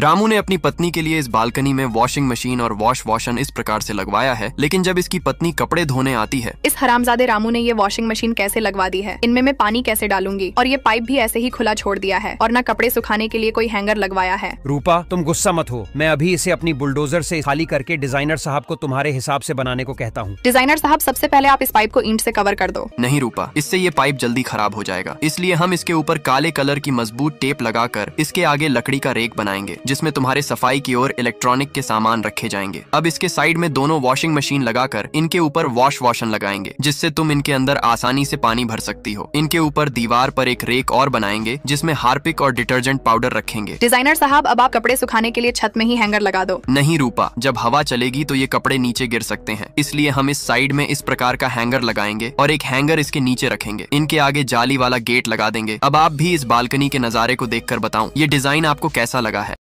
रामू ने अपनी पत्नी के लिए इस बालकनी में वॉशिंग मशीन और वॉश वॉशन इस प्रकार से लगवाया है लेकिन जब इसकी पत्नी कपड़े धोने आती है इस हरामजादे रामू ने ये वॉशिंग मशीन कैसे लगवा दी है इनमें मैं पानी कैसे डालूंगी और ये पाइप भी ऐसे ही खुला छोड़ दिया है और न कपड़े सुखाने के लिए कोई हैंगर लगवाया है रूपा तुम गुस्सा मत हो मैं अभी इसे अपनी बुलडोजर ऐसी खाली करके डिजाइनर साहब को तुम्हारे हिसाब ऐसी बनाने को कहता हूँ डिजाइनर साहब सबसे पहले आप इस पाइप को ईंट ऐसी कवर कर दो नहीं रूपा इससे ये पाइप जल्दी खराब हो जाएगा इसलिए हम इसके ऊपर काले कलर की मजबूत टेप लगाकर इसके आगे लकड़ी का रेक बनाएंगे जिसमें तुम्हारे सफाई की ओर इलेक्ट्रॉनिक के सामान रखे जाएंगे अब इसके साइड में दोनों वॉशिंग मशीन लगाकर इनके ऊपर वॉश वॉशन लगाएंगे जिससे तुम इनके अंदर आसानी से पानी भर सकती हो इनके ऊपर दीवार पर एक रेक और बनाएंगे जिसमें हार्पिक और डिटर्जेंट पाउडर रखेंगे डिजाइनर साहब अब आप कपड़े सुखाने के लिए छत में ही हैंगर लगा दो नहीं रूपा जब हवा चलेगी तो ये कपड़े नीचे गिर सकते हैं इसलिए हम इस साइड में इस प्रकार का हैंगर लगाएंगे और एक हैंगर इसके नीचे रखेंगे इनके आगे जाली वाला गेट लगा देंगे अब आप भी इस बालकनी के नजारे को कर बताऊँ ये डिजाइन आपको कैसा लगा है